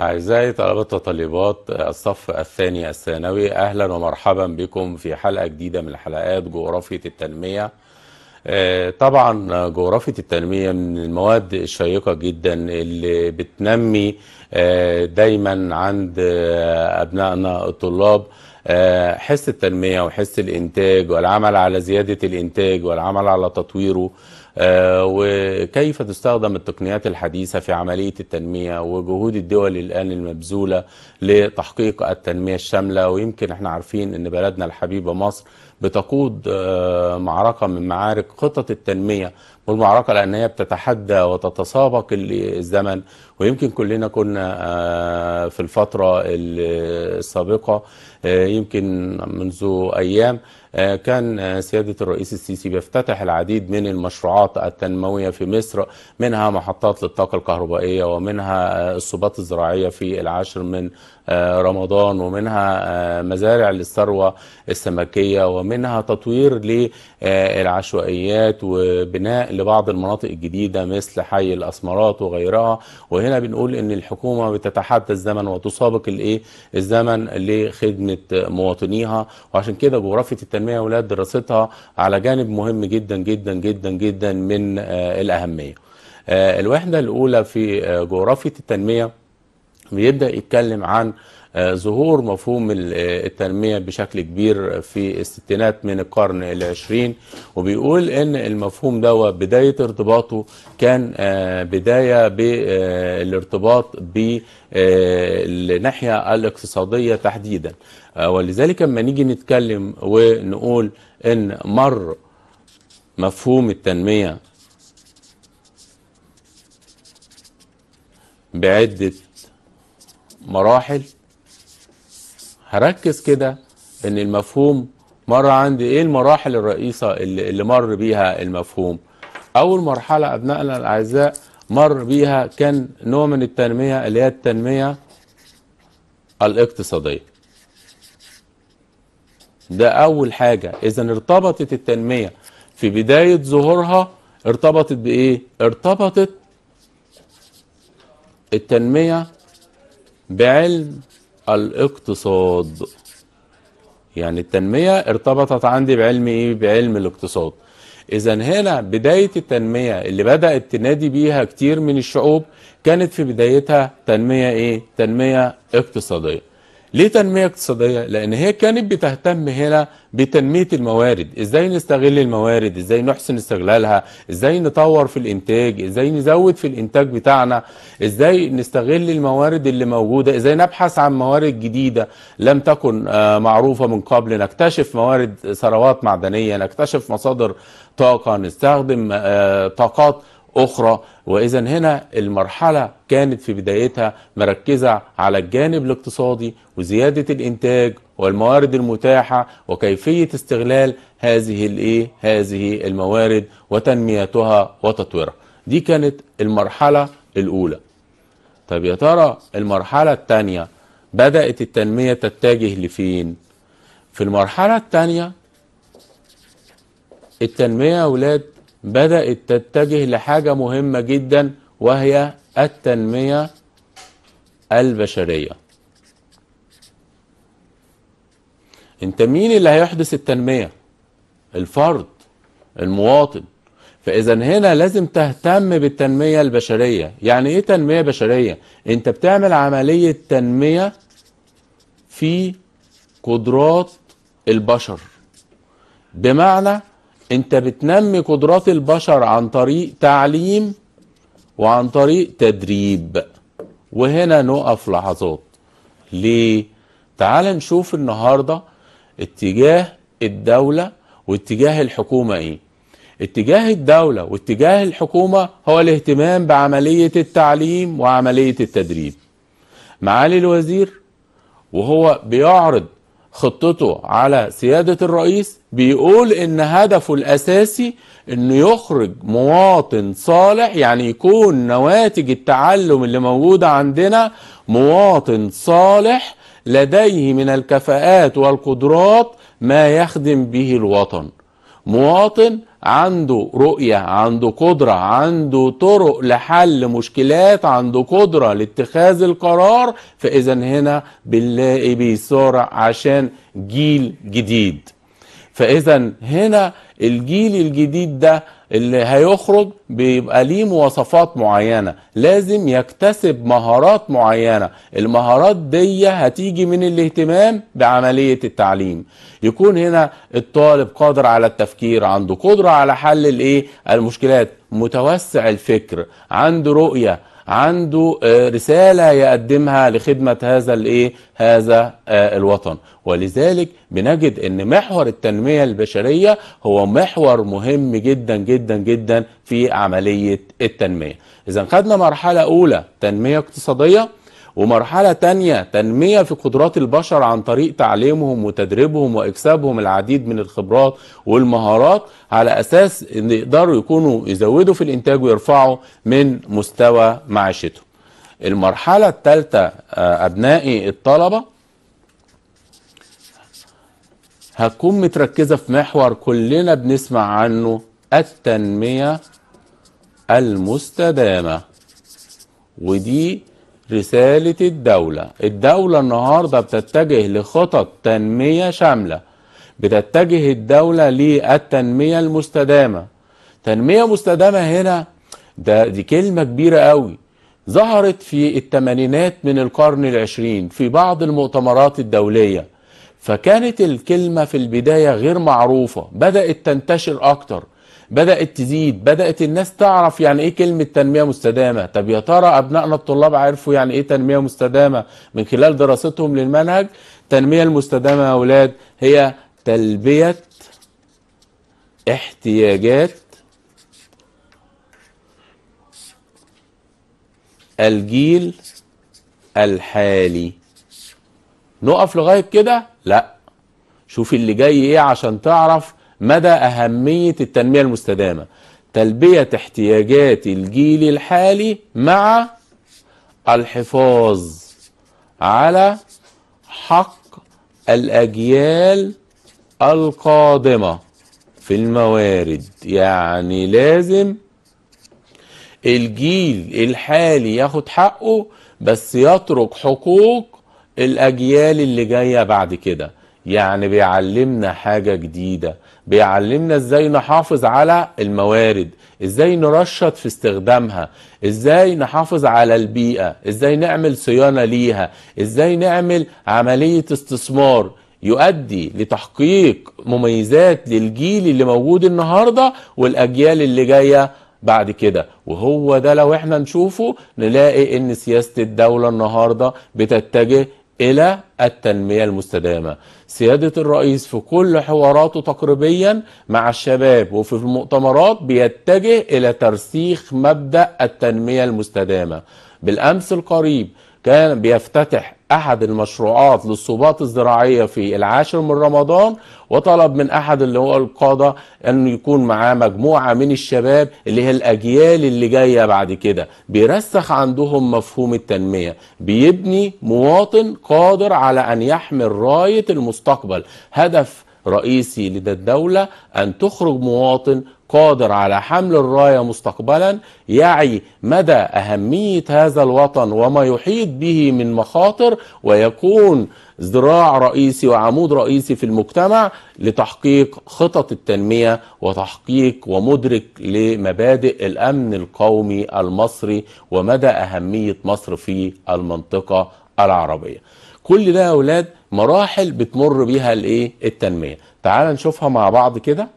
أعزائي طلبة وطالبات الصف الثاني الثانوي أهلا ومرحبا بكم في حلقة جديدة من حلقات جغرافية التنمية آه، طبعا جغرافية التنمية من المواد الشيقة جدا اللي بتنمي آه، دايما عند آه، أبنائنا الطلاب حس التنمية وحس الإنتاج والعمل على زيادة الإنتاج والعمل على تطويره آه، وكيف تستخدم التقنيات الحديثة في عملية التنمية وجهود الدول الآن المبذولة لتحقيق التنمية الشاملة ويمكن احنا عارفين ان بلدنا الحبيبة مصر بتقود آه، معركة من معارك خطط التنمية والمعركة لأنها بتتحدى وتتسابق الزمن ويمكن كلنا كنا آه، في الفترة السابقة يمكن منذ أيام آه، كان آه، سيادة الرئيس السيسي بيفتتح العديد من المشروعات التنموية في مصر منها محطات للطاقة الكهربائية ومنها آه، الصوبات الزراعية في العاشر من آه، رمضان ومنها آه، مزارع للثروة السمكية ومنها تطوير للعشوائيات وبناء لبعض المناطق الجديدة مثل حي الأسمرات وغيرها وهنا بنقول ان الحكومة بتتحدى الزمن وتسابق الايه الزمن لخدمة مواطنيها وعشان كده جغرافية التنمية ولاد دراستها على جانب مهم جدا جدا جدا جدا من آه، الأهمية الوحدة الأولى في جغرافية التنمية بيبدأ يتكلم عن آه، ظهور مفهوم آه، التنمية بشكل كبير في الستينات من القرن العشرين وبيقول ان المفهوم ده بداية ارتباطه كان آه، بداية بالارتباط بالناحية الاقتصادية تحديدا ولذلك لما نيجي نتكلم ونقول ان مر مفهوم التنمية بعدة مراحل هركز كده ان المفهوم مر عندي ايه المراحل الرئيسه اللي, اللي مر بيها المفهوم اول مرحله ابنائنا الاعزاء مر بيها كان نوع من التنميه اللي هي التنميه الاقتصاديه ده اول حاجه اذا ارتبطت التنميه في بدايه ظهورها ارتبطت بايه ارتبطت التنميه بعلم الاقتصاد يعني التنمية ارتبطت عندي بعلم ايه بعلم الاقتصاد اذا هنا بداية التنمية اللي بدأت تنادي بيها كتير من الشعوب كانت في بدايتها تنمية ايه تنمية اقتصادية ليه تنمية اقتصادية؟ لأن هي كانت بتهتم هنا بتنمية الموارد، إزاي نستغل الموارد، إزاي نحسن استغلالها، إزاي نطور في الإنتاج، إزاي نزود في الإنتاج بتاعنا، إزاي نستغل الموارد اللي موجودة، إزاي نبحث عن موارد جديدة لم تكن آه، معروفة من قبل، نكتشف موارد ثروات معدنية، نكتشف مصادر طاقة، نستخدم آه، طاقات أخرى وإذا هنا المرحلة كانت في بدايتها مركزة على الجانب الاقتصادي وزيادة الإنتاج والموارد المتاحة وكيفية استغلال هذه الإيه هذه الموارد وتنميتها وتطويرها دي كانت المرحلة الأولى طب يا ترى المرحلة الثانية بدأت التنمية تتجه لفين؟ في المرحلة الثانية التنمية يا ولاد بدأت تتجه لحاجة مهمة جدا وهي التنمية البشرية انت مين اللي هيحدث التنمية الفرد المواطن فاذا هنا لازم تهتم بالتنمية البشرية يعني ايه تنمية بشرية انت بتعمل عملية تنمية في قدرات البشر بمعنى انت بتنمي قدرات البشر عن طريق تعليم وعن طريق تدريب وهنا نقف لحظات ليه تعال نشوف النهارده اتجاه الدوله واتجاه الحكومه ايه اتجاه الدوله واتجاه الحكومه هو الاهتمام بعمليه التعليم وعمليه التدريب معالي الوزير وهو بيعرض خطته على سيادة الرئيس بيقول ان هدفه الاساسي انه يخرج مواطن صالح يعني يكون نواتج التعلم اللي موجودة عندنا مواطن صالح لديه من الكفاءات والقدرات ما يخدم به الوطن مواطن عنده رؤية عنده قدرة عنده طرق لحل مشكلات عنده قدرة لاتخاذ القرار فإذا هنا بنلاقي بيصارع عشان جيل جديد فإذا هنا الجيل الجديد ده اللي هيخرج بيبقى ليه مواصفات معينة لازم يكتسب مهارات معينة المهارات دي هتيجي من الاهتمام بعملية التعليم يكون هنا الطالب قادر على التفكير عنده قدرة على حل الايه المشكلات متوسع الفكر عنده رؤية عنده آه، رسالة يقدمها لخدمة هذا الايه هذا آه، الوطن ولذلك بنجد ان محور التنمية البشرية هو محور مهم جدا جدا جدا في عملية التنمية اذا خدنا مرحلة اولى تنمية اقتصادية ومرحلة تانية تنمية في قدرات البشر عن طريق تعليمهم وتدريبهم وإكسابهم العديد من الخبرات والمهارات على أساس إن يقدروا يكونوا يزودوا في الإنتاج ويرفعوا من مستوى معيشتهم المرحلة الثالثة آه، أبنائي الطلبة هتكون متركزة في محور كلنا بنسمع عنه التنمية المستدامة ودي رسالة الدولة الدولة النهاردة بتتجه لخطط تنمية شاملة بتتجه الدولة للتنمية المستدامة تنمية مستدامة هنا ده دي كلمة كبيرة قوي ظهرت في الثمانينات من القرن العشرين في بعض المؤتمرات الدولية فكانت الكلمة في البداية غير معروفة بدأت تنتشر أكتر بدات تزيد بدات الناس تعرف يعني ايه كلمه تنميه مستدامه طب يا ترى ابنائنا الطلاب عرفوا يعني ايه تنميه مستدامه من خلال دراستهم للمنهج التنميه المستدامه يا اولاد هي تلبيه احتياجات الجيل الحالي نقف لغايه كده لا شوف اللي جاي ايه عشان تعرف مدى أهمية التنمية المستدامة تلبية احتياجات الجيل الحالي مع الحفاظ على حق الأجيال القادمة في الموارد يعني لازم الجيل الحالي ياخد حقه بس يترك حقوق الأجيال اللي جاية بعد كده يعني بيعلمنا حاجة جديدة بيعلمنا ازاي نحافظ على الموارد ازاي نرشد في استخدامها ازاي نحافظ على البيئة ازاي نعمل صيانة ليها ازاي نعمل عملية استثمار يؤدي لتحقيق مميزات للجيل اللي موجود النهاردة والاجيال اللي جاية بعد كده وهو ده لو احنا نشوفه نلاقي ان سياسة الدولة النهاردة بتتجه إلى التنمية المستدامة سيادة الرئيس في كل حواراته تقريبيا مع الشباب وفي المؤتمرات بيتجه إلى ترسيخ مبدأ التنمية المستدامة بالأمس القريب كان بيفتتح احد المشروعات للصوبات الزراعيه في العاشر من رمضان وطلب من احد اللي هو القاده انه يكون معاه مجموعه من الشباب اللي هي الاجيال اللي جايه بعد كده بيرسخ عندهم مفهوم التنميه بيبني مواطن قادر على ان يحمل رايه المستقبل هدف رئيسي لدى الدولة أن تخرج مواطن قادر على حمل الراية مستقبلا يعي مدى أهمية هذا الوطن وما يحيط به من مخاطر ويكون ذراع رئيسي وعمود رئيسي في المجتمع لتحقيق خطط التنمية وتحقيق ومدرك لمبادئ الأمن القومي المصري ومدى أهمية مصر في المنطقة العربية كل ده يا أولاد مراحل بتمر بيها الإيه التنمية تعال نشوفها مع بعض كده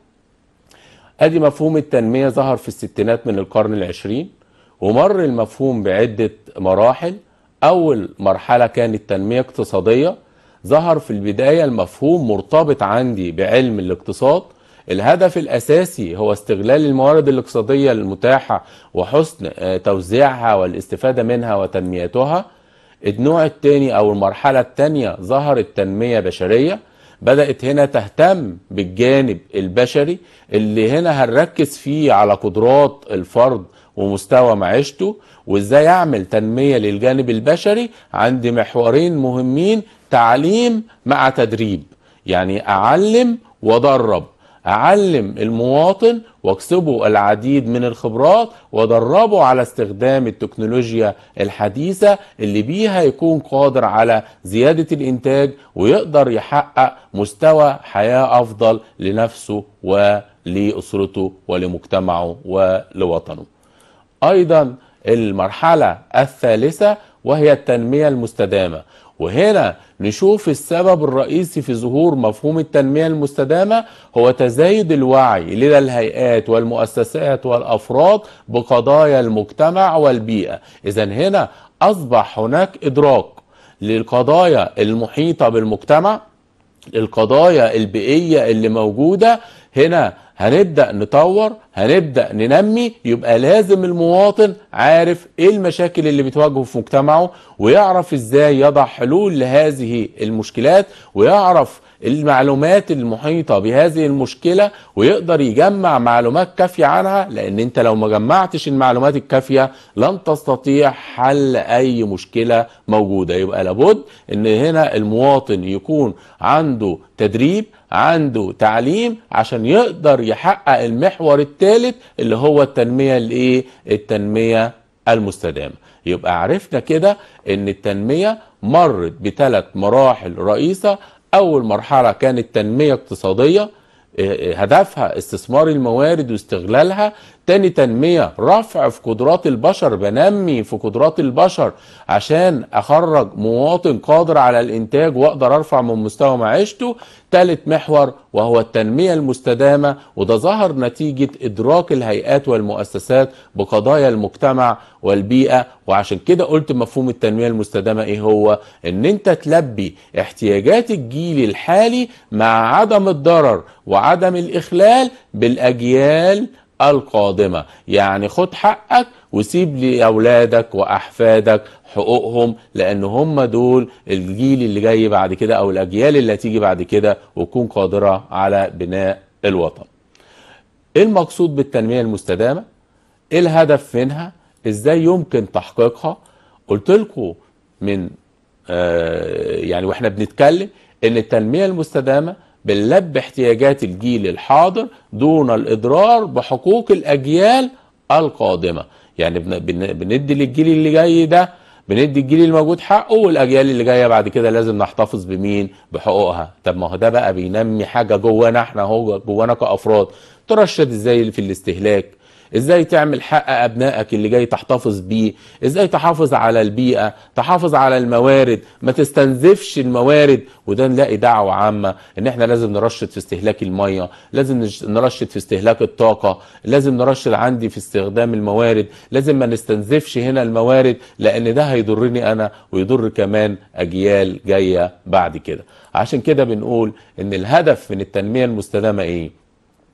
ادي مفهوم التنميه ظهر في الستينات من القرن العشرين ومر المفهوم بعده مراحل اول مرحله كانت تنميه اقتصاديه ظهر في البدايه المفهوم مرتبط عندي بعلم الاقتصاد الهدف الاساسي هو استغلال الموارد الاقتصاديه المتاحه وحسن آه، توزيعها والاستفاده منها وتنميتها النوع الثاني او المرحله الثانيه ظهرت تنميه بشريه بدأت هنا تهتم بالجانب البشري اللي هنا هنركز فيه على قدرات الفرد ومستوى معيشته وازاي اعمل تنمية للجانب البشري عندي محورين مهمين تعليم مع تدريب يعني اعلم وادرب اعلم المواطن واكسبه العديد من الخبرات وادربه على استخدام التكنولوجيا الحديثه اللي بيها يكون قادر على زياده الانتاج ويقدر يحقق مستوى حياه افضل لنفسه ولاسرته ولمجتمعه ولوطنه. ايضا المرحله الثالثه وهي التنميه المستدامه وهنا نشوف السبب الرئيسي في ظهور مفهوم التنمية المستدامة هو تزايد الوعي لدى الهيئات والمؤسسات والأفراد بقضايا المجتمع والبيئة إذا هنا أصبح هناك إدراك للقضايا المحيطة بالمجتمع القضايا البيئيه اللي موجوده هنا هنبدا نطور هنبدا ننمي يبقى لازم المواطن عارف ايه المشاكل اللي بتواجهه في مجتمعه ويعرف ازاي يضع حلول لهذه المشكلات ويعرف المعلومات المحيطة بهذه المشكلة ويقدر يجمع معلومات كافية عنها لان انت لو ما جمعتش المعلومات الكافية لن تستطيع حل اي مشكلة موجودة يبقى لابد ان هنا المواطن يكون عنده تدريب عنده تعليم عشان يقدر يحقق المحور الثالث اللي هو التنمية الايه التنمية المستدامة يبقى عرفنا كده ان التنمية مرت بثلاث مراحل رئيسة اول مرحله كانت تنميه اقتصاديه آه، آه، هدفها استثمار الموارد واستغلالها تاني تنمية رفع في قدرات البشر بنمي في قدرات البشر عشان اخرج مواطن قادر على الانتاج واقدر ارفع من مستوى معيشته تالت محور وهو التنمية المستدامة وده ظهر نتيجة ادراك الهيئات والمؤسسات بقضايا المجتمع والبيئة وعشان كده قلت مفهوم التنمية المستدامة ايه هو ان انت تلبي احتياجات الجيل الحالي مع عدم الضرر وعدم الاخلال بالاجيال القادمة يعني خد حقك وسيب لأولادك وأحفادك حقوقهم لأن هم دول الجيل اللي جاي بعد كده أو الأجيال اللي هتيجي بعد كده وتكون قادرة على بناء الوطن ايه المقصود بالتنمية المستدامة ايه الهدف منها ازاي يمكن تحقيقها قلت لكم من آه يعني واحنا بنتكلم ان التنمية المستدامة بنلبي احتياجات الجيل الحاضر دون الاضرار بحقوق الاجيال القادمه يعني بندي للجيل اللي جاي ده بندي الجيل الموجود حقه والاجيال اللي جايه بعد كده لازم نحتفظ بمين بحقوقها طب ما هو ده بقى بينمي حاجه جوانا احنا هو جوانا كافراد ترشد ازاي في الاستهلاك ازاي تعمل حق ابنائك اللي جاي تحتفظ بيه ازاي تحافظ على البيئه تحافظ على الموارد ما تستنزفش الموارد وده نلاقي دعوه عامه ان احنا لازم نرشد في استهلاك الميه لازم نرشد في استهلاك الطاقه لازم نرشد عندي في استخدام الموارد لازم ما نستنزفش هنا الموارد لان ده هيضرني انا ويضر كمان اجيال جايه بعد كده عشان كده بنقول ان الهدف من التنميه المستدامه ايه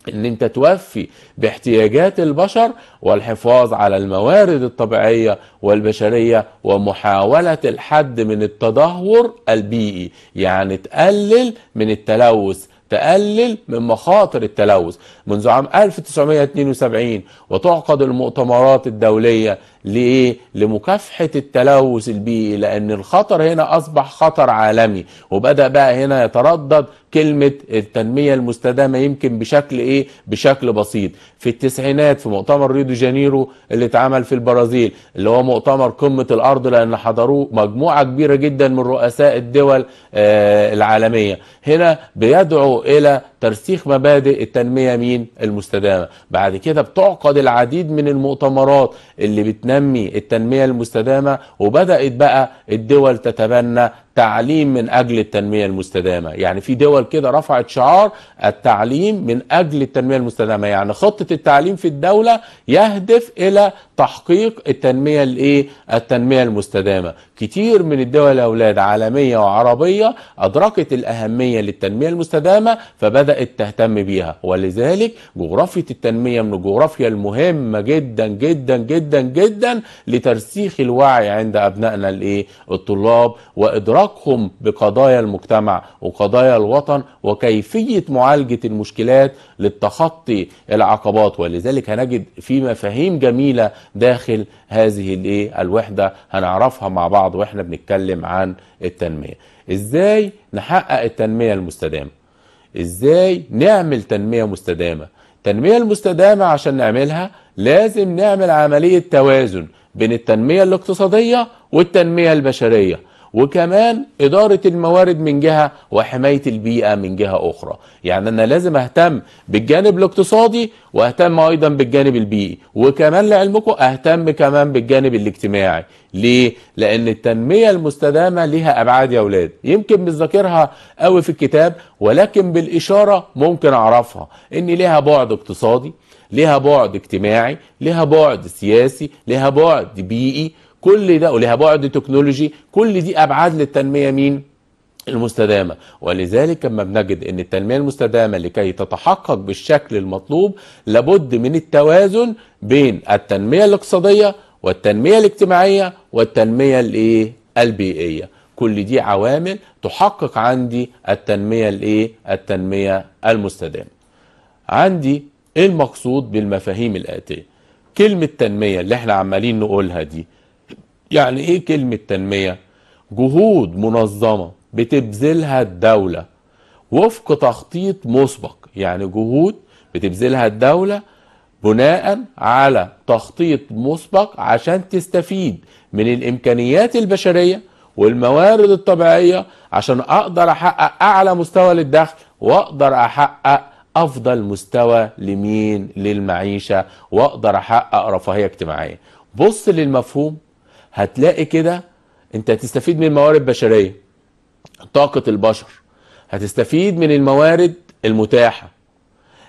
ان انت توفي باحتياجات البشر والحفاظ على الموارد الطبيعيه والبشريه ومحاوله الحد من التدهور البيئي يعني تقلل من التلوث تقلل من مخاطر التلوث منذ عام 1972 وتعقد المؤتمرات الدولية لإيه؟ لمكافحة التلوث البيئي لأن الخطر هنا أصبح خطر عالمي وبدأ بقى هنا يتردد كلمة التنمية المستدامة يمكن بشكل إيه؟ بشكل بسيط في التسعينات في مؤتمر ريو دي جانيرو اللي اتعمل في البرازيل اللي هو مؤتمر قمة الأرض لأن حضروه مجموعة كبيرة جدا من رؤساء الدول آه العالمية هنا بيدعو إلى ترسيخ مبادئ التنمية مين المستدامة بعد كده بتعقد العديد من المؤتمرات اللي بتنمي التنمية المستدامة وبدأت بقى الدول تتبنى تعليم من اجل التنميه المستدامه يعني في دول كده رفعت شعار التعليم من اجل التنميه المستدامه يعني خطه التعليم في الدوله يهدف الى تحقيق التنميه الايه التنميه المستدامه كتير من الدول اولاد عالميه وعربيه ادركت الاهميه للتنميه المستدامه فبدات تهتم بيها ولذلك جغرافيه التنميه من الجغرافيا المهمه جدا جدا جدا جدا لترسيخ الوعي عند ابنائنا الايه الطلاب وادراك إدراكهم بقضايا المجتمع وقضايا الوطن وكيفية معالجة المشكلات للتخطي العقبات ولذلك هنجد في مفاهيم جميلة داخل هذه الوحدة هنعرفها مع بعض وإحنا بنتكلم عن التنمية إزاي نحقق التنمية المستدامة إزاي نعمل تنمية مستدامة التنمية المستدامة عشان نعملها لازم نعمل عملية توازن بين التنمية الاقتصادية والتنمية البشرية وكمان إدارة الموارد من جهة وحماية البيئة من جهة أخرى يعني أنا لازم أهتم بالجانب الاقتصادي وأهتم أيضا بالجانب البيئي وكمان لعلمكم أهتم كمان بالجانب الاجتماعي ليه؟ لأن التنمية المستدامة لها أبعاد يا أولاد يمكن مش ذاكرها قوي في الكتاب ولكن بالإشارة ممكن أعرفها إن لها بعد اقتصادي لها بعد اجتماعي لها بعد سياسي لها بعد بيئي كل ده ولها بعد تكنولوجي كل دي ابعاد للتنميه مين المستدامه ولذلك لما بنجد ان التنميه المستدامه لكي تتحقق بالشكل المطلوب لابد من التوازن بين التنميه الاقتصاديه والتنميه الاجتماعيه والتنميه الايه البيئيه كل دي عوامل تحقق عندي التنميه الايه التنميه المستدامه عندي ايه المقصود بالمفاهيم الاتيه كلمه تنميه اللي احنا عمالين نقولها دي يعني ايه كلمة تنمية جهود منظمة بتبذلها الدولة وفق تخطيط مسبق يعني جهود بتبذلها الدولة بناء على تخطيط مسبق عشان تستفيد من الامكانيات البشرية والموارد الطبيعية عشان اقدر احقق اعلى مستوى للدخل واقدر احقق افضل مستوى لمين للمعيشة واقدر احقق رفاهية اجتماعية بص للمفهوم هتلاقي كده انت هتستفيد من موارد بشريه طاقه البشر هتستفيد من الموارد المتاحه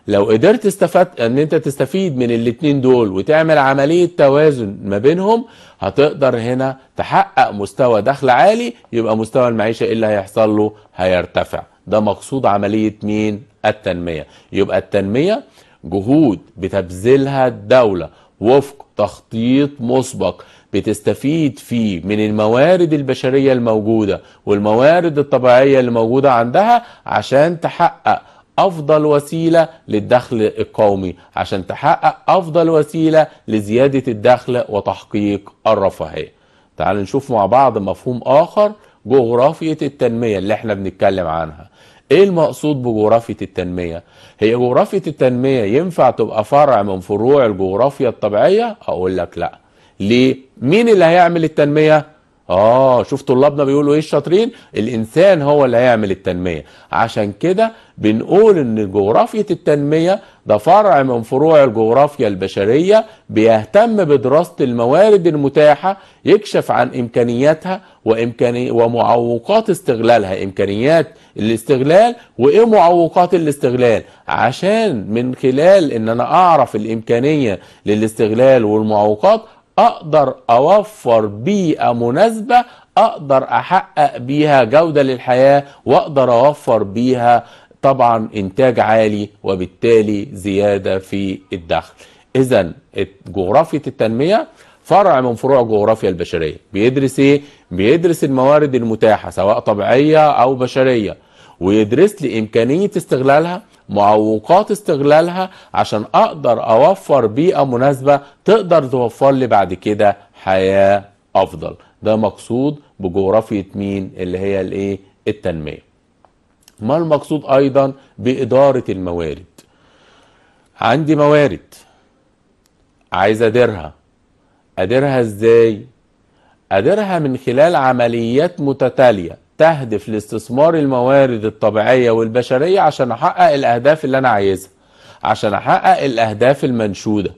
لو قدرت استفدت ان انت تستفيد من الاتنين دول وتعمل عمليه توازن ما بينهم هتقدر هنا تحقق مستوى دخل عالي يبقى مستوى المعيشه ايه اللي هيحصل له هيرتفع ده مقصود عمليه مين التنميه يبقى التنميه جهود بتبذلها الدوله وفق تخطيط مسبق بتستفيد فيه من الموارد البشرية الموجودة والموارد الطبيعية اللي موجودة عندها عشان تحقق افضل وسيله للدخل القومي عشان تحقق افضل وسيله لزياده الدخل وتحقيق الرفاهيه تعال نشوف مع بعض مفهوم اخر جغرافيه التنميه اللي احنا بنتكلم عنها ايه المقصود بجغرافيه التنميه هي جغرافيه التنميه ينفع تبقى فرع من فروع الجغرافيا الطبيعيه اقول لك لا ليه؟ مين اللي هيعمل التنميه؟ اه شوف طلابنا بيقولوا ايه الشاطرين الانسان هو اللي هيعمل التنميه عشان كده بنقول ان جغرافيه التنميه ده فرع من فروع الجغرافيا البشريه بيهتم بدراسه الموارد المتاحه يكشف عن امكانياتها وامكاني ومعوقات استغلالها امكانيات الاستغلال وايه معوقات الاستغلال عشان من خلال ان انا اعرف الامكانيه للاستغلال والمعوقات اقدر اوفر بيئه مناسبه اقدر احقق بيها جوده للحياه واقدر اوفر بيها طبعا انتاج عالي وبالتالي زياده في الدخل اذا جغرافيه التنميه فرع من فروع الجغرافيا البشريه بيدرس ايه بيدرس الموارد المتاحه سواء طبيعيه او بشريه ويدرس لي امكانيه استغلالها معوقات استغلالها عشان اقدر اوفر بيئه مناسبه تقدر توفر لي بعد كده حياه افضل ده مقصود بجغرافيه مين اللي هي الايه التنميه ما المقصود ايضا باداره الموارد عندي موارد عايز اديرها اديرها ازاي اديرها من خلال عمليات متتاليه تهدف لاستثمار الموارد الطبيعية والبشرية عشان احقق الاهداف اللي انا عايزها عشان احقق الاهداف المنشودة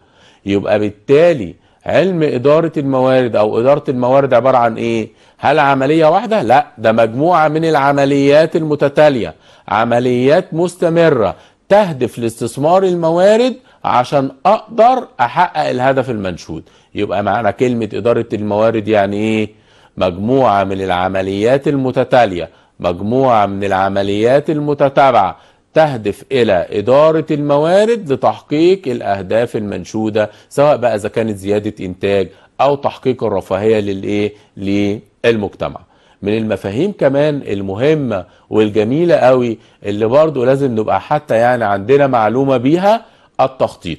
يبقى بالتالي علم إدارة الموارد أو إدارة الموارد عبارة عن إيه؟ هل عملية واحدة؟ لا ده مجموعة من العمليات المتتالية عمليات مستمرة تهدف لاستثمار الموارد عشان أقدر أحقق الهدف المنشود يبقى معنى كلمة إدارة الموارد يعني إيه؟ مجموعة من العمليات المتتالية مجموعة من العمليات المتتابعة تهدف الى اداره الموارد لتحقيق الاهداف المنشوده سواء بقى اذا كانت زياده انتاج او تحقيق الرفاهيه للايه للمجتمع من المفاهيم كمان المهمه والجميله قوي اللي برضو لازم نبقى حتى يعني عندنا معلومه بيها التخطيط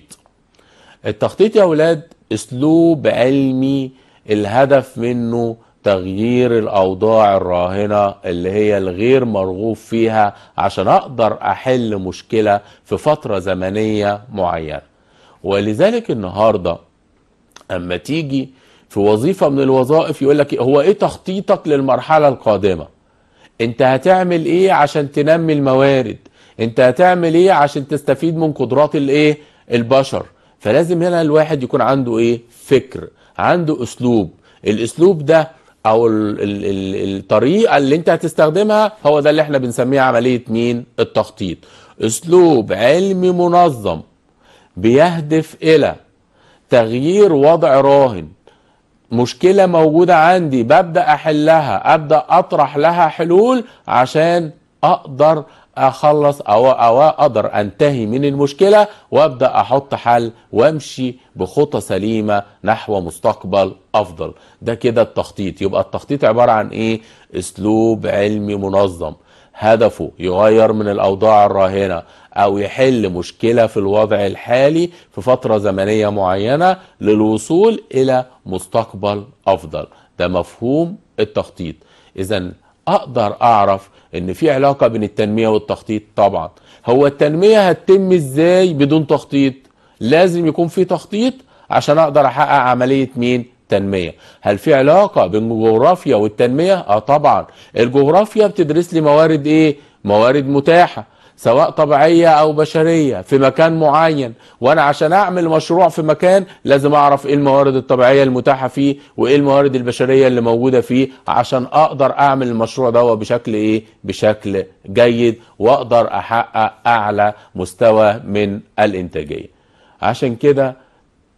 التخطيط يا اولاد اسلوب علمي الهدف منه تغيير الاوضاع الراهنه اللي هي الغير مرغوب فيها عشان اقدر احل مشكله في فتره زمنيه معينه ولذلك النهارده اما تيجي في وظيفه من الوظائف يقول لك هو ايه تخطيطك للمرحله القادمه انت هتعمل ايه عشان تنمي الموارد انت هتعمل ايه عشان تستفيد من قدرات الايه البشر فلازم هنا الواحد يكون عنده ايه فكر عنده اسلوب الاسلوب ده او الطريقه اللي انت هتستخدمها هو ده اللي احنا بنسميه عمليه مين التخطيط اسلوب علمي منظم بيهدف الى تغيير وضع راهن مشكلة موجودة عندي ببدأ أحلها أبدأ أطرح لها حلول عشان أقدر اخلص او او اقدر انتهي من المشكله وابدا احط حل وامشي بخطى سليمه نحو مستقبل افضل ده كده التخطيط يبقى التخطيط عباره عن ايه اسلوب علمي منظم هدفه يغير من الاوضاع الراهنه او يحل مشكله في الوضع الحالي في فتره زمنيه معينه للوصول الى مستقبل افضل ده مفهوم التخطيط اذا اقدر اعرف ان في علاقه بين التنميه والتخطيط طبعا هو التنميه هتتم ازاي بدون تخطيط لازم يكون في تخطيط عشان اقدر احقق عمليه مين تنميه هل في علاقه بين الجغرافيا والتنميه اه طبعا الجغرافيا بتدرس لي موارد ايه موارد متاحه سواء طبيعية أو بشرية في مكان معين وأنا عشان أعمل مشروع في مكان لازم أعرف إيه الموارد الطبيعية المتاحة فيه وإيه الموارد البشرية اللي موجودة فيه عشان أقدر أعمل المشروع ده بشكل إيه بشكل جيد وأقدر أحقق أعلى مستوى من الإنتاجية عشان كده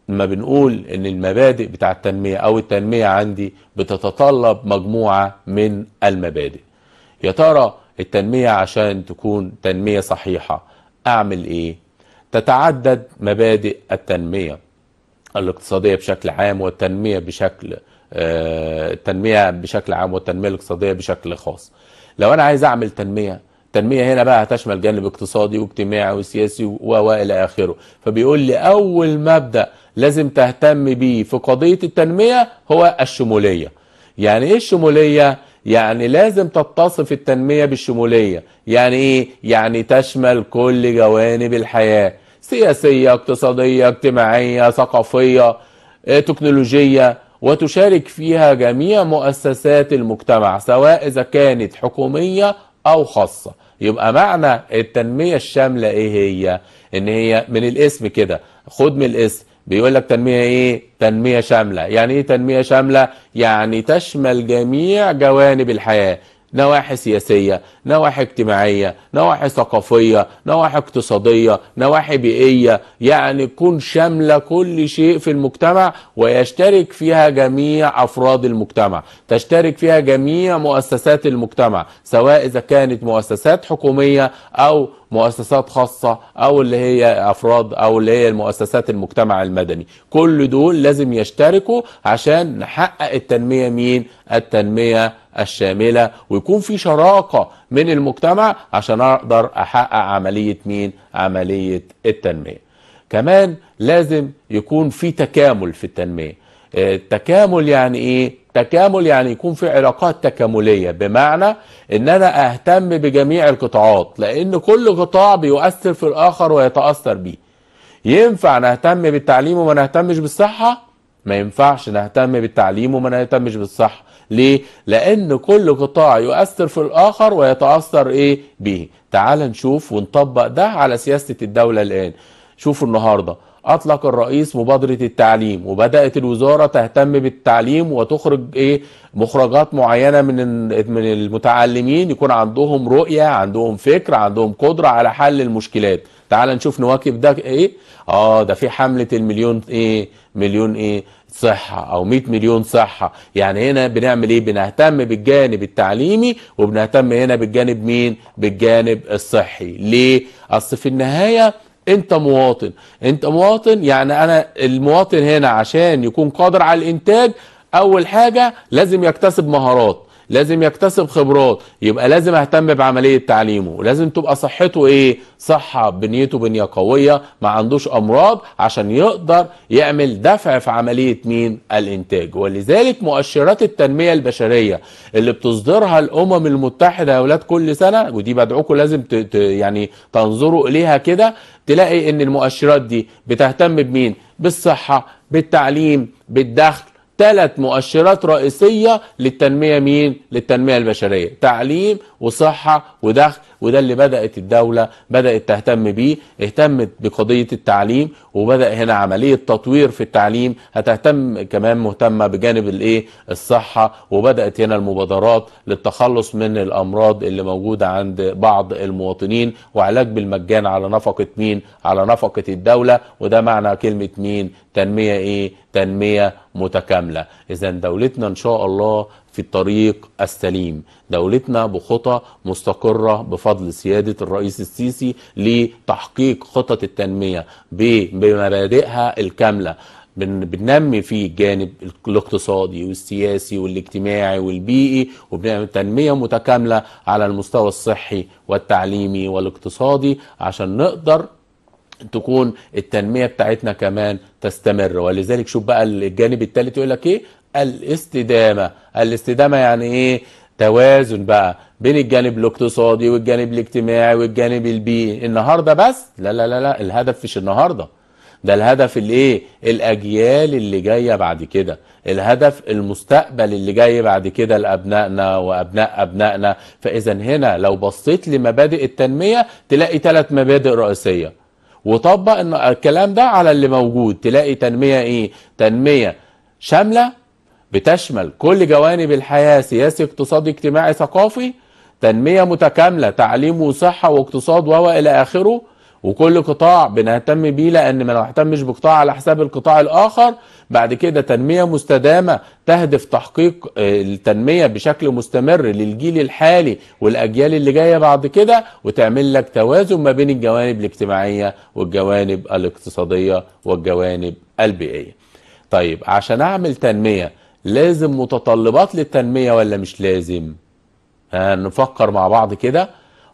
ما بنقول ان المبادئ بتاع التنمية او التنمية عندي بتتطلب مجموعة من المبادئ يا ترى التنمية عشان تكون تنمية صحيحة أعمل إيه؟ تتعدد مبادئ التنمية الاقتصادية بشكل عام والتنمية بشكل آه، التنمية بشكل عام والتنمية الاقتصادية بشكل خاص لو أنا عايز أعمل تنمية التنمية هنا بقى هتشمل جانب اقتصادي واجتماعي وسياسي وإلى آخره فبيقول لي أول مبدأ لازم تهتم بيه في قضية التنمية هو الشمولية يعني إيه الشمولية؟ يعني لازم تتصف التنمية بالشمولية يعني ايه؟ يعني تشمل كل جوانب الحياة سياسية اقتصادية اجتماعية ثقافية آه، تكنولوجية وتشارك فيها جميع مؤسسات المجتمع سواء إذا كانت حكومية أو خاصة يبقى معنى التنمية الشاملة إيه هي؟ إن هي من الاسم كده خد من الاسم بيقول لك تنميه ايه تنميه شامله يعني ايه تنميه شامله يعني تشمل جميع جوانب الحياه نواحي سياسية نواحي اجتماعية نواحي ثقافية نواحي اقتصادية نواحي بيئية يعني تكون شاملة كل شيء في المجتمع ويشترك فيها جميع أفراد المجتمع تشترك فيها جميع مؤسسات المجتمع سواء إذا كانت مؤسسات حكومية أو مؤسسات خاصة أو اللي هي أفراد أو اللي هي المؤسسات المجتمع المدني كل دول لازم يشتركوا عشان نحقق التنمية مين التنمية الشامله ويكون في شراكه من المجتمع عشان اقدر احقق عمليه مين؟ عمليه التنميه. كمان لازم يكون في تكامل في التنميه. التكامل آه، يعني ايه؟ تكامل يعني يكون في علاقات تكامليه بمعنى ان انا اهتم بجميع القطاعات لان كل قطاع بيؤثر في الاخر ويتاثر بيه. ينفع نهتم بالتعليم وما نهتمش بالصحه؟ ما ينفعش نهتم بالتعليم وما نهتمش بالصحه. ليه؟ لأن كل قطاع يؤثر في الآخر ويتأثر إيه به تعال نشوف ونطبق ده على سياسة الدولة الآن شوفوا النهاردة اطلق الرئيس مبادره التعليم وبدات الوزاره تهتم بالتعليم وتخرج ايه مخرجات معينه من من المتعلمين يكون عندهم رؤيه عندهم فكر عندهم قدره على حل المشكلات تعال نشوف نواكب ده ايه اه ده في حمله المليون ايه مليون ايه صحة أو 100 مليون صحة يعني هنا بنعمل إيه بنهتم بالجانب التعليمي وبنهتم هنا بالجانب مين بالجانب الصحي ليه أصل في النهاية انت مواطن انت مواطن يعني انا المواطن هنا عشان يكون قادر على الانتاج اول حاجة لازم يكتسب مهارات لازم يكتسب خبرات يبقى لازم اهتم بعمليه تعليمه لازم تبقى صحته ايه صحه بنيته بنيه قويه ما عندوش امراض عشان يقدر يعمل دفع في عمليه مين الانتاج ولذلك مؤشرات التنميه البشريه اللي بتصدرها الامم المتحده يا اولاد كل سنه ودي بدعوكم لازم ت... يعني تنظروا اليها كده تلاقي ان المؤشرات دي بتهتم بمين بالصحه بالتعليم بالدخل ثلاث مؤشرات رئيسية للتنمية مين؟ للتنمية البشرية تعليم وصحة ودخل وده اللي بدأت الدولة بدأت تهتم بيه اهتمت بقضية التعليم وبدأ هنا عملية تطوير في التعليم هتهتم كمان مهتمة بجانب الايه الصحة وبدأت هنا المبادرات للتخلص من الأمراض اللي موجودة عند بعض المواطنين وعلاج بالمجان على نفقة مين؟ على نفقة الدولة وده معنى كلمة مين؟ تنمية ايه تنمية متكاملة اذا دولتنا ان شاء الله في الطريق السليم دولتنا بخطى مستقرة بفضل سيادة الرئيس السيسي لتحقيق خطط التنمية بمبادئها الكاملة بننمي في الجانب الاقتصادي والسياسي والاجتماعي والبيئي وبنعمل تنميه متكامله على المستوى الصحي والتعليمي والاقتصادي عشان نقدر تكون التنمية بتاعتنا كمان تستمر ولذلك شوف بقى الجانب الثالث يقول لك ايه الاستدامة الاستدامة يعني ايه توازن بقى بين الجانب الاقتصادي والجانب الاجتماعي والجانب البيئي النهارده بس لا لا لا لا الهدف مش النهارده ده الهدف الايه الاجيال اللي جايه بعد كده الهدف المستقبل اللي جاي بعد كده لابنائنا وابناء ابنائنا فاذا هنا لو بصيت لمبادئ التنميه تلاقي ثلاث مبادئ رئيسيه وطبق الكلام ده على اللي موجود تلاقي تنميه ايه تنميه شامله بتشمل كل جوانب الحياه سياسي اقتصادي اجتماعي ثقافي تنميه متكامله تعليم وصحه واقتصاد والى اخره وكل قطاع بنهتم بيه لان ما نهتمش بقطاع على حساب القطاع الاخر بعد كده تنميه مستدامه تهدف تحقيق آه، التنميه بشكل مستمر للجيل الحالي والاجيال اللي جايه بعد كده وتعمل لك توازن ما بين الجوانب الاجتماعيه والجوانب الاقتصاديه والجوانب البيئيه. طيب عشان اعمل تنميه لازم متطلبات للتنميه ولا مش لازم؟ نفكر مع بعض كده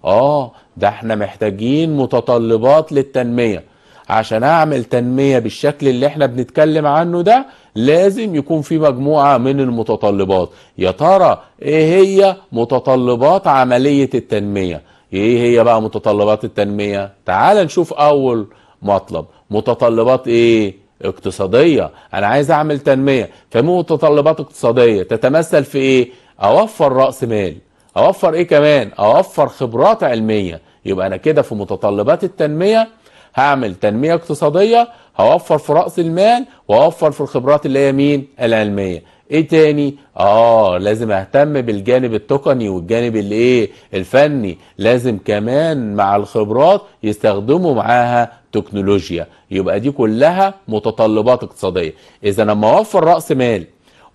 اه ده احنا محتاجين متطلبات للتنميه عشان اعمل تنميه بالشكل اللي احنا بنتكلم عنه ده لازم يكون في مجموعه من المتطلبات يا ترى ايه هي متطلبات عمليه التنميه ايه هي بقى متطلبات التنميه تعال نشوف اول مطلب متطلبات ايه اقتصاديه انا عايز اعمل تنميه فمتطلبات اقتصاديه تتمثل في ايه اوفر راس مال اوفر ايه كمان اوفر خبرات علميه يبقى انا كده في متطلبات التنميه هعمل تنميه اقتصاديه هوفر في راس المال واوفر في الخبرات اللي هي مين العلميه ايه تاني اه لازم اهتم بالجانب التقني والجانب الايه الفني لازم كمان مع الخبرات يستخدموا معاها تكنولوجيا يبقى دي كلها متطلبات اقتصاديه اذا لما اوفر راس مال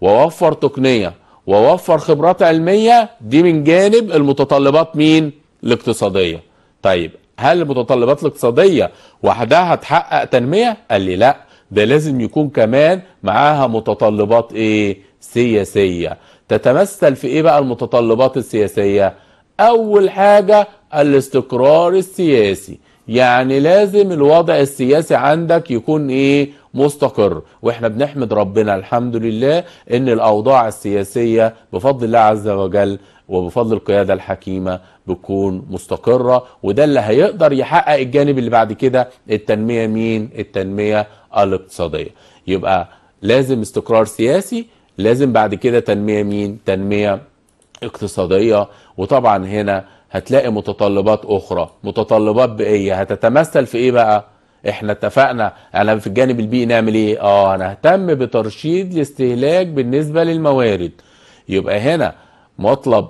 واوفر تقنيه واوفر خبرات علميه دي من جانب المتطلبات مين الاقتصاديه طيب هل المتطلبات الاقتصاديه وحدها تحقق تنميه قال لي لا ده لازم يكون كمان معاها متطلبات ايه سياسيه تتمثل في ايه بقى المتطلبات السياسيه اول حاجه الاستقرار السياسي يعني لازم الوضع السياسي عندك يكون ايه مستقر واحنا بنحمد ربنا الحمد لله ان الاوضاع السياسيه بفضل الله عز وجل وبفضل القياده الحكيمه بتكون مستقرة وده اللي هيقدر يحقق الجانب اللي بعد كده التنمية مين التنمية الاقتصادية يبقى لازم استقرار سياسي لازم بعد كده تنمية مين تنمية اقتصادية وطبعا هنا هتلاقي متطلبات اخرى متطلبات بيئية هتتمثل في ايه بقى احنا اتفقنا انا في الجانب البيئي نعمل ايه اه انا اهتم بترشيد الاستهلاك بالنسبة للموارد يبقى هنا مطلب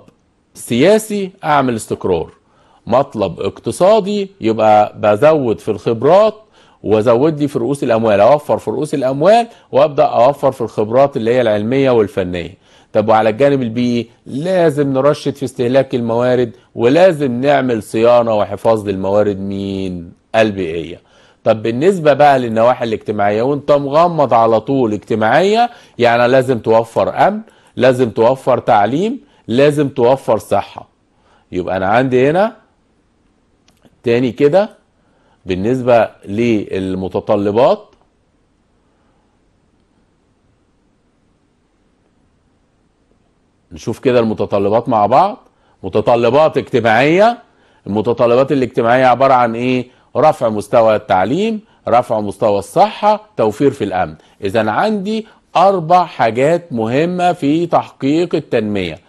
سياسي اعمل استقرار مطلب اقتصادي يبقى بزود في الخبرات وازود لي في رؤوس الاموال اوفر في رؤوس الاموال وابدا اوفر في الخبرات اللي هي العلميه والفنيه طب وعلى الجانب البيئي لازم نرشد في استهلاك الموارد ولازم نعمل صيانه وحفاظ للموارد مين البيئيه طب بالنسبه بقى للنواحي الاجتماعيه وانت مغمض على طول اجتماعيه يعني لازم توفر امن لازم توفر تعليم لازم توفر صحه يبقى انا عندي هنا تاني كده بالنسبه للمتطلبات نشوف كده المتطلبات مع بعض متطلبات اجتماعيه المتطلبات الاجتماعيه عباره عن ايه رفع مستوى التعليم رفع مستوى الصحه توفير في الامن اذا عندي اربع حاجات مهمه في تحقيق التنميه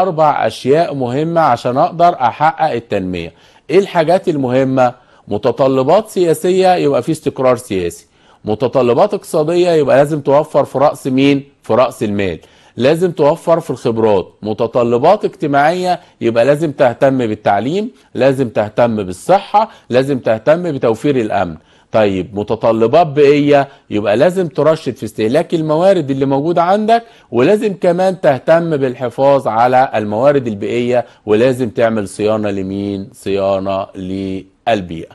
اربع اشياء مهمه عشان اقدر احقق التنميه ايه الحاجات المهمه متطلبات سياسيه يبقى في استقرار سياسي متطلبات اقتصاديه يبقى لازم توفر في راس مين في راس المال لازم توفر في الخبرات متطلبات اجتماعيه يبقى لازم تهتم بالتعليم لازم تهتم بالصحه لازم تهتم بتوفير الامن طيب متطلبات بيئيه يبقى لازم ترشد في استهلاك الموارد اللي موجوده عندك ولازم كمان تهتم بالحفاظ على الموارد البيئيه ولازم تعمل صيانه لمين؟ صيانه للبيئه.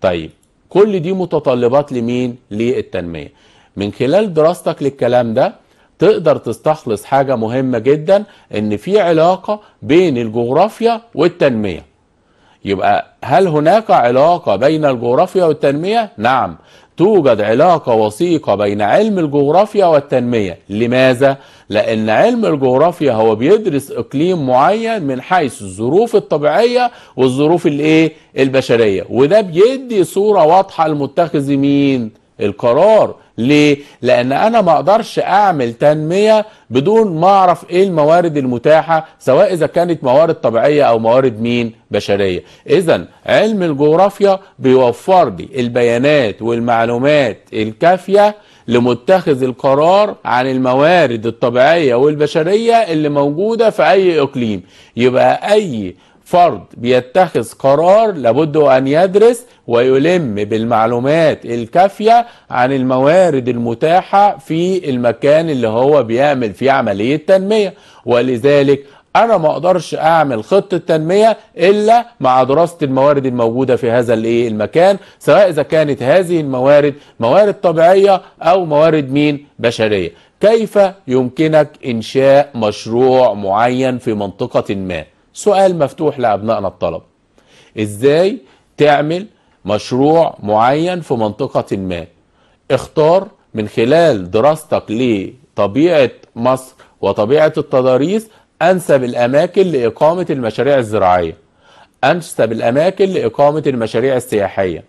طيب كل دي متطلبات لمين؟ للتنميه. من خلال دراستك للكلام ده تقدر تستخلص حاجه مهمه جدا ان في علاقه بين الجغرافيا والتنميه. يبقى هل هناك علاقة بين الجغرافيا والتنمية؟ نعم توجد علاقة وثيقة بين علم الجغرافيا والتنمية لماذا؟ لأن علم الجغرافيا هو بيدرس إقليم معين من حيث الظروف الطبيعية والظروف الإيه؟ البشرية وده بيدي صورة واضحة لمتخذ مين؟ القرار ليه؟ لأن أنا ما أقدرش أعمل تنمية بدون ما أعرف إيه الموارد المتاحة سواء إذا كانت موارد طبيعية أو موارد مين بشرية إذا علم الجغرافيا بيوفر لي البيانات والمعلومات الكافية لمتخذ القرار عن الموارد الطبيعية والبشرية اللي موجودة في أي إقليم يبقى أي فرد بيتخذ قرار لابد أن يدرس ويلم بالمعلومات الكافية عن الموارد المتاحة في المكان اللي هو بيعمل فيه عملية تنمية ولذلك انا ما اقدرش اعمل خطه تنميه الا مع دراسه الموارد الموجوده في هذا الايه المكان سواء اذا كانت هذه الموارد موارد طبيعيه او موارد مين بشريه كيف يمكنك انشاء مشروع معين في منطقه ما سؤال مفتوح لأبنائنا الطلبة إزاي تعمل مشروع معين في منطقة ما اختار من خلال دراستك لطبيعة مصر وطبيعة التضاريس أنسب الأماكن لإقامة المشاريع الزراعية أنسب الأماكن لإقامة المشاريع السياحية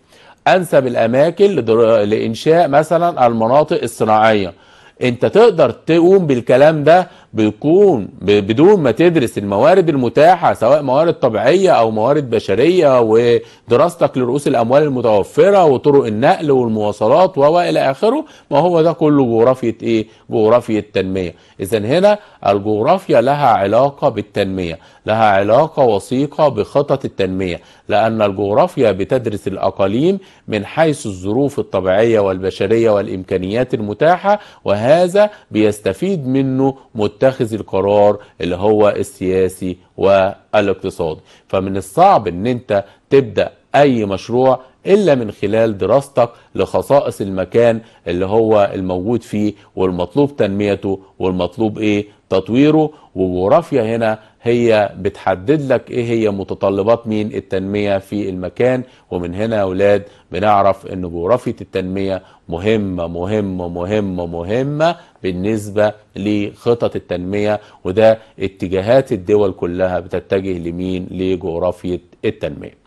أنسب الأماكن لدر... لإنشاء مثلا المناطق الصناعية أنت تقدر تقوم بالكلام ده بيكون بدون ما تدرس الموارد المتاحة سواء موارد طبيعية أو موارد بشرية ودراستك لرؤوس الأموال المتوفرة وطرق النقل والمواصلات وإلى آخره ما هو ده كله جغرافية إيه؟ جغرافية التنمية إذا هنا الجغرافيا لها علاقة بالتنمية لها علاقة وثيقة بخطط التنمية لأن الجغرافيا بتدرس الأقاليم من حيث الظروف الطبيعية والبشرية والإمكانيات المتاحة وهذا بيستفيد منه متابع متخذ القرار اللي هو السياسي والاقتصادي فمن الصعب ان انت تبدأ اي مشروع الا من خلال دراستك لخصائص المكان اللي هو الموجود فيه والمطلوب تنميته والمطلوب ايه تطويره وجغرافيا هنا هي بتحدد لك ايه هي متطلبات مين التنمية في المكان ومن هنا يا اولاد بنعرف ان جغرافية التنمية مهمة مهمة مهمة مهمة بالنسبة لخطط التنمية وده اتجاهات الدول كلها بتتجه لمين لجغرافية التنمية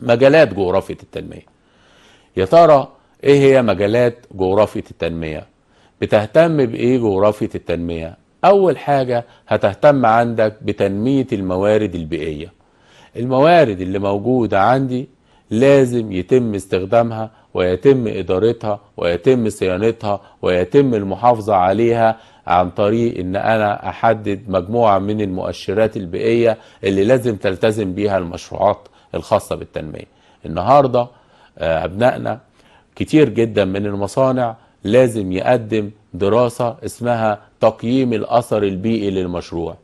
مجالات جغرافية التنمية يا ترى ايه هي مجالات جغرافية التنمية بتهتم بايه جغرافية التنمية أول حاجة هتهتم عندك بتنمية الموارد البيئية الموارد اللي موجودة عندي لازم يتم استخدامها ويتم إدارتها ويتم صيانتها ويتم المحافظة عليها عن طريق ان انا احدد مجموعة من المؤشرات البيئية اللي لازم تلتزم بيها المشروعات الخاصة بالتنمية النهاردة آه، ابنائنا كتير جدا من المصانع لازم يقدم دراسة اسمها تقييم الأثر البيئي للمشروع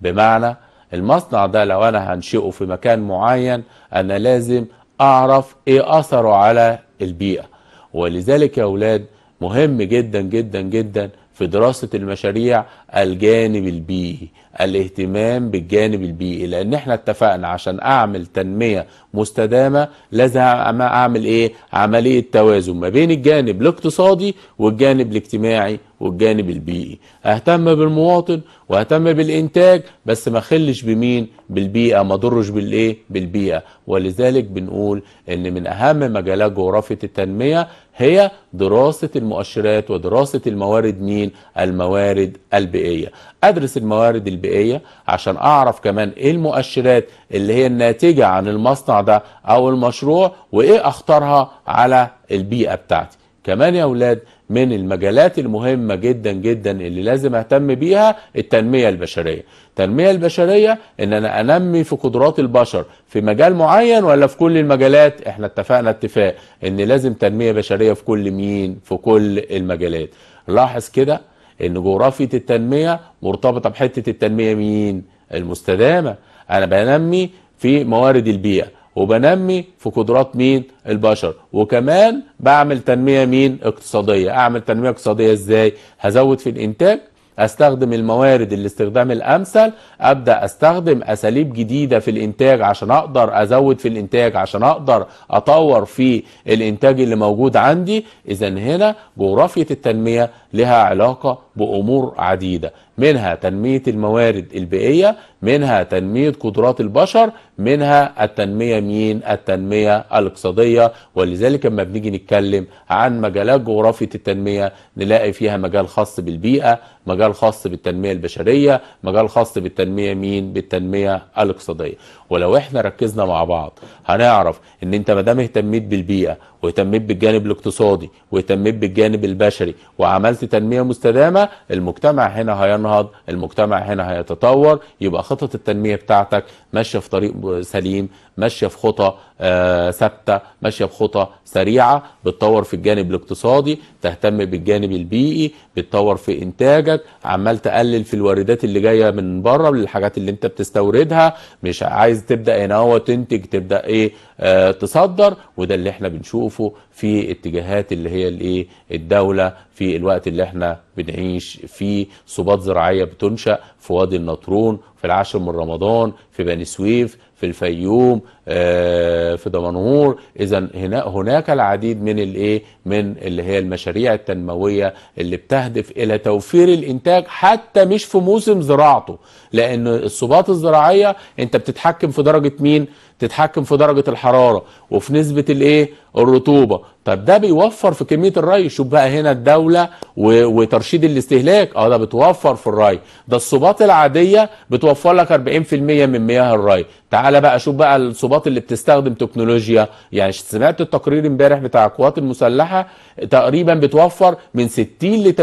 بمعنى المصنع ده لو أنا هنشئه في مكان معين أنا لازم أعرف إيه أثره على البيئة ولذلك يا أولاد مهم جدا جدا جدا في دراسة المشاريع الجانب البيئي الاهتمام بالجانب البيئي لان احنا اتفقنا عشان اعمل تنمية مستدامة لازم اعمل ايه عملية توازن ما بين الجانب الاقتصادي والجانب الاجتماعي والجانب البيئي اهتم بالمواطن واهتم بالانتاج بس ما خلش بمين بالبيئة ما ضرش بالايه بالبيئة ولذلك بنقول ان من اهم مجالات جغرافية التنمية هي دراسة المؤشرات ودراسة الموارد مين الموارد البيئية ادرس الموارد البيئيه عشان اعرف كمان ايه المؤشرات اللي هي الناتجه عن المصنع ده او المشروع وايه اختارها على البيئه بتاعتي كمان يا اولاد من المجالات المهمه جدا جدا اللي لازم اهتم بيها التنميه البشريه التنميه البشريه ان انا انمي في قدرات البشر في مجال معين ولا في كل المجالات احنا اتفقنا اتفاق ان لازم تنميه بشريه في كل مين في كل المجالات لاحظ كده ان جغرافيه التنميه مرتبطه بحته التنميه مين؟ المستدامه انا بنمي في موارد البيئه وبنمي في قدرات مين؟ البشر وكمان بعمل تنميه مين؟ اقتصاديه، اعمل تنميه اقتصاديه ازاي؟ هزود في الانتاج استخدم الموارد الاستخدام الامثل ابدا استخدم اساليب جديده في الانتاج عشان اقدر ازود في الانتاج عشان اقدر اطور في الانتاج اللي موجود عندي اذا هنا جغرافيه التنميه لها علاقه بامور عديده منها تنمية الموارد البيئية منها تنمية قدرات البشر منها التنمية مين التنمية الاقتصادية ولذلك لما بنيجي نتكلم عن مجالات جغرافية التنمية نلاقي فيها مجال خاص بالبيئة مجال خاص بالتنمية البشرية مجال خاص بالتنمية مين بالتنمية الاقتصادية ولو احنا ركزنا مع بعض هنعرف ان انت مدام اهتميت بالبيئة واهتميت بالجانب الاقتصادي واهتميت بالجانب البشري وعملت تنميه مستدامه المجتمع هنا هينهض المجتمع هنا هيتطور يبقى خطط التنميه بتاعتك ماشيه في طريق سليم ماشيه في خطى آه، ثابته ماشيه في خطى سريعه بتطور في الجانب الاقتصادي تهتم بالجانب البيئي بتطور في انتاجك عمال تقلل في الواردات اللي جايه من بره للحاجات اللي انت بتستوردها مش عايز تبدا هنا هو تنتج تبدا ايه آه، تصدر وده اللي احنا بنشوفه في اتجاهات اللي هي الايه الدوله في الوقت اللي احنا بنعيش فيه صوبات زراعيه بتنشا في وادي النطرون في العاشر من رمضان في بني سويف في الفيوم آه، في دمنهور اذا هنا هناك العديد من الايه من اللي هي المشاريع التنمويه اللي بتهدف الى توفير الانتاج حتى مش في موسم زراعته لان الصوبات الزراعيه انت بتتحكم في درجه مين تتحكم في درجه الحراره وفي نسبه الايه الرطوبه طب ده بيوفر في كميه الري شوف بقى هنا الدوله وترشيد الاستهلاك اه ده بتوفر في الري ده الصوبات العاديه بتوفر لك 40% من مياه الري تعالى بقى شوف بقى الصوبات اللي بتستخدم تكنولوجيا يعني سمعت التقرير امبارح بتاع القوات المسلحه تقريبا بتوفر من 60 ل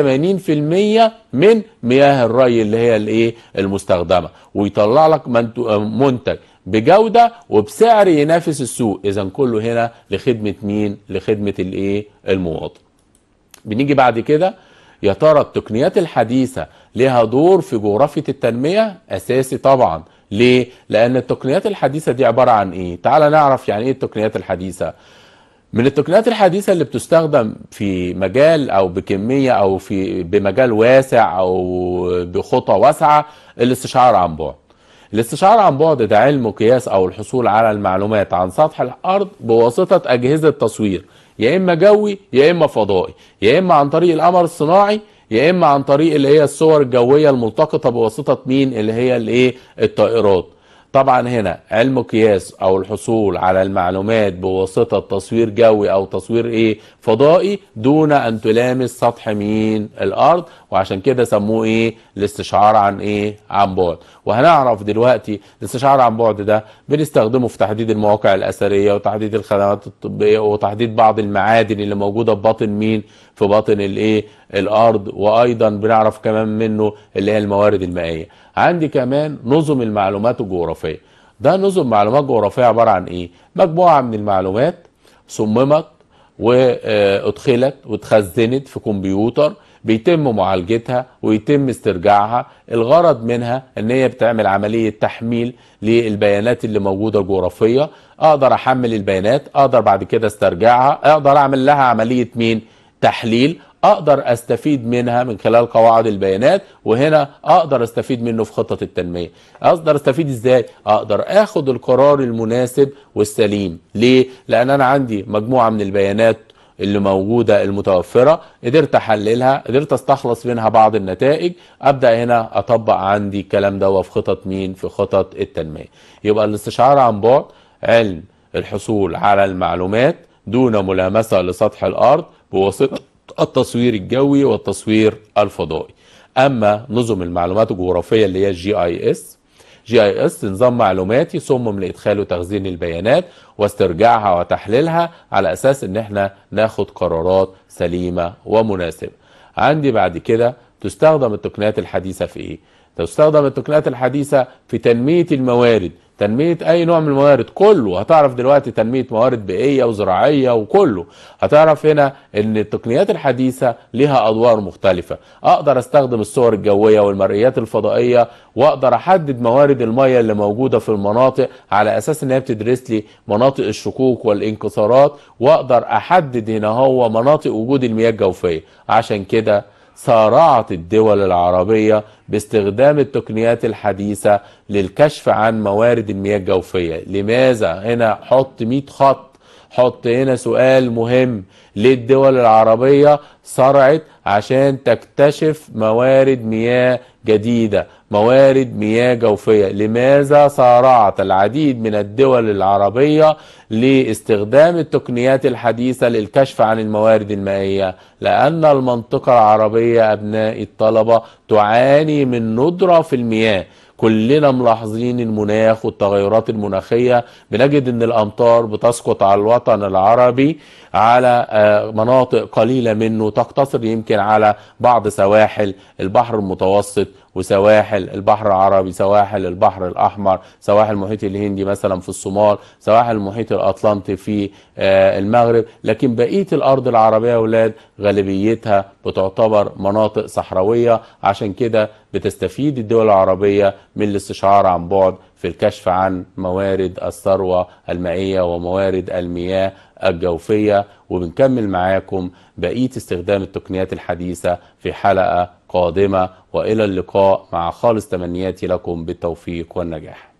80% من مياه الري اللي هي الايه المستخدمه ويطلع لك منتج بجوده وبسعر ينافس السوق اذا كله هنا لخدمه مين لخدمه الايه المواطن بنيجي بعد كده يا ترى التقنيات الحديثه لها دور في جغرافيه التنميه اساسي طبعا ليه لان التقنيات الحديثه دي عباره عن ايه تعال نعرف يعني ايه التقنيات الحديثه من التقنيات الحديثه اللي بتستخدم في مجال او بكميه او في بمجال واسع او بخطى واسعه الاستشعار عن بعد الاستشعار عن بعد ده علم قياس او الحصول على المعلومات عن سطح الارض بواسطه اجهزه تصوير يا اما جوي يا اما فضائي يا اما عن طريق القمر الصناعي يا اما عن طريق اللي هي الصور الجويه الملتقطه بواسطه مين اللي هي الايه الطائرات طبعا هنا علم قياس او الحصول على المعلومات بواسطه تصوير جوي او تصوير ايه فضائي دون ان تلامس سطح مين الارض وعشان كده سموه ايه الاستشعار عن ايه عن بعد وهنعرف دلوقتي الاستشعار عن بعد ده بنستخدمه في تحديد المواقع الاثريه وتحديد الخدمات الطبيه وتحديد بعض المعادن اللي موجوده في باطن مين في باطن الايه الارض وايضا بنعرف كمان منه اللي هي الموارد المائيه عندي كمان نظم المعلومات الجغرافيه ده نظم معلومات جغرافيه عباره عن ايه مجموعه من المعلومات صممت وادخلت واتخزنت في كمبيوتر بيتم معالجتها ويتم استرجاعها الغرض منها ان هي بتعمل عملية تحميل للبيانات اللي موجودة جغرافية اقدر احمل البيانات اقدر بعد كده استرجعها اقدر اعمل لها عملية مين تحليل اقدر استفيد منها من خلال قواعد البيانات وهنا اقدر استفيد منه في خطه التنميه اقدر استفيد ازاي اقدر اخد القرار المناسب والسليم ليه لان انا عندي مجموعه من البيانات اللي موجودة المتوفرة قدرت احللها قدرت استخلص منها بعض النتائج ابدأ هنا اطبق عندي الكلام ده في خطط مين في خطط التنمية يبقى الاستشعار عن بعد علم الحصول على المعلومات دون ملامسة لسطح الارض بواسطة التصوير الجوي والتصوير الفضائي اما نظم المعلومات الجغرافية اللي هي الجي اي اس جي اي اس نظام معلوماتي صمم لادخال وتخزين البيانات واسترجاعها وتحليلها على اساس ان احنا ناخد قرارات سليمه ومناسبه عندي بعد كده تستخدم التقنيات الحديثه في ايه تستخدم التقنيات الحديثه في تنميه الموارد تنميه اي نوع من الموارد كله هتعرف دلوقتي تنميه موارد بيئيه وزراعيه وكله هتعرف هنا ان التقنيات الحديثه لها ادوار مختلفه اقدر استخدم الصور الجويه والمرئيات الفضائيه واقدر احدد موارد الميه اللي موجوده في المناطق على اساس ان هي بتدرس لي مناطق الشكوك والانكسارات واقدر احدد هنا هو مناطق وجود المياه الجوفيه عشان كده سارعت الدول العربية باستخدام التقنيات الحديثة للكشف عن موارد المياه الجوفية لماذا هنا حط 100 خط حط هنا سؤال مهم ليه الدول العربية صرعت عشان تكتشف موارد مياه جديدة موارد مياه جوفية لماذا صارعت العديد من الدول العربية لاستخدام التقنيات الحديثة للكشف عن الموارد المائية لأن المنطقة العربية أبناء الطلبة تعاني من ندرة في المياه كلنا ملاحظين المناخ والتغيرات المناخية بنجد ان الامطار بتسقط على الوطن العربي على آه، مناطق قليله منه تقتصر يمكن على بعض سواحل البحر المتوسط وسواحل البحر العربي سواحل البحر الاحمر سواحل المحيط الهندي مثلا في الصومال سواحل المحيط الاطلنطي في آه، المغرب لكن بقيه الارض العربيه اولاد غالبيتها بتعتبر مناطق صحراويه عشان كده بتستفيد الدول العربيه من الاستشعار عن بعد في الكشف عن موارد الثروه المائيه وموارد المياه الجوفية وبنكمل معاكم بقية استخدام التقنيات الحديثة في حلقة قادمة وإلى اللقاء مع خالص تمنياتي لكم بالتوفيق والنجاح